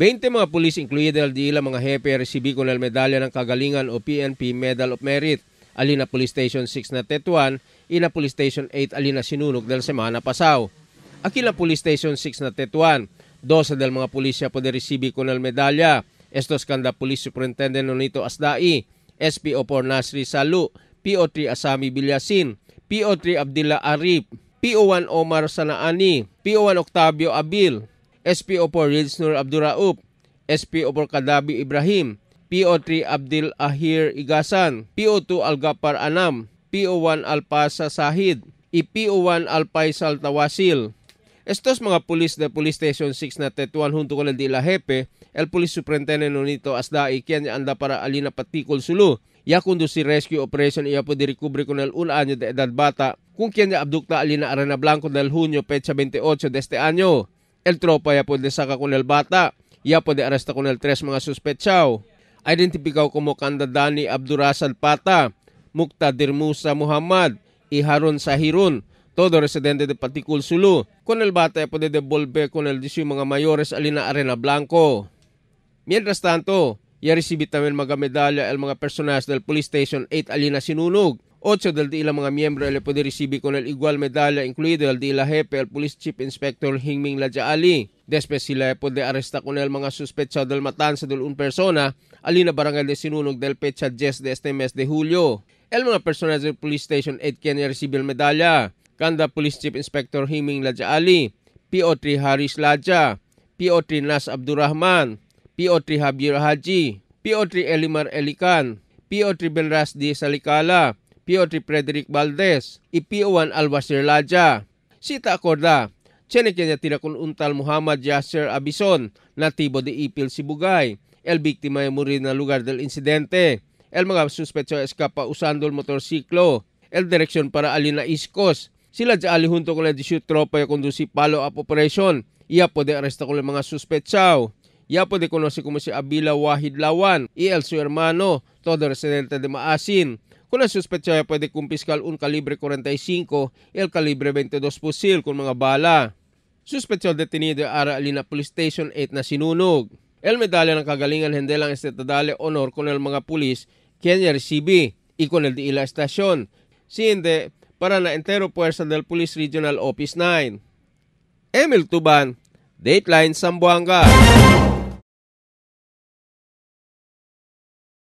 20 mga pulis included LDI lang mga hepe resibi ng medalya ng kagalingan o PNP Medal of Merit alina Police Station 6 na Tetuan, ina Police Station 8 alina Sinunog del Semana Pasao. Aquila Police Station 6 na Tetuan, dosa del mga pulisya pode resibi ng medalya. Estos kanda Police Superintendent Nonito Asdai, SPO4 Nasri Salu, PO3 Asami Bilyasin, PO3 Abdillah Arif, PO1 Omar Sanaani, PO1 Octavio Abil, SPO4 Rids Nur Abduraub, SPO4 Kadabi Ibrahim, PO3 Abdul Ahir Igasan, PO2 Algapar Anam, PO1 Alpasa Sahid, IPO1 Alpaisal Tawasil. Estos mga pulis de Police Station 6 na Tetuan junto con el de la jefe, el police superintendent nito asdai quien anda para alina patikol sulu. Ya si rescue operation iya po direcubre con el un año de edad bata, kung quien abdukta alina arena Blanco del Junio, fecha 28 de este año. El tropa yapod ni sa kakunel bata, Ya ni aresta kunel tres mga suspetsaw. Identipikaw kanda Dani Abdurasal Pata, Muqtadir Musa Muhammad, Iharon Sahirun, todo residente de Patikul Sulu. Kunel bata yapod de devolve kunel disyo mga mayores alina Arena Blanco. Mientras tanto, ya recibit namin mga medalya el mga personas del Police Station 8 alina sinunog 8 del di ilang mga miyembro ele poder recibir con el igual medalla incluido el di la jefe el police chief inspector Hingming Laja Ali. Después sila pode aresta con el mga suspechado del matanza del un persona ali na barangay de Sinunog del pecha 10 de este mes de julio. El mga persona del police station 8 quien recibir medalla. Kanda police chief inspector Hingming Laja Ali, PO3 Haris Laja, PO3 Nas Abdurrahman, PO3 Habir Haji, PO3 Elimar Elikan, PO3 Benras Di Salikala, PO3 Frederick Valdez, IPO1 Alwasir Laja. Sita akorda, Chenekenya tinakun untal Muhammad Yasser Abison, natibo de Ipil Sibugay, el víctima de morir na lugar del incidente. El mga suspecho escapa usandol motorsiklo, El direksyon para Alina Iskos. Sila ja ali junto con la 18 tropa ya conduci palo up operation. Iya po de arresta con mga suspechaw. Iya po de conoce como si Abila Wahid Lawan y el su hermano, todo residente de Maasin. Con la sospecha pwede kumpiskal un calibre 45 el calibre 22 pusil kung mga bala. Suspetsyon detenido ara alina Police Station 8 na sinunog. El medalya ng kagalingan hindi lang estetadale honor kon el mga pulis kenya recibe ikon el diila estasyon. Si para na entero puwersa del Police Regional Office 9. Emil Tuban, Dateline Sambuanga.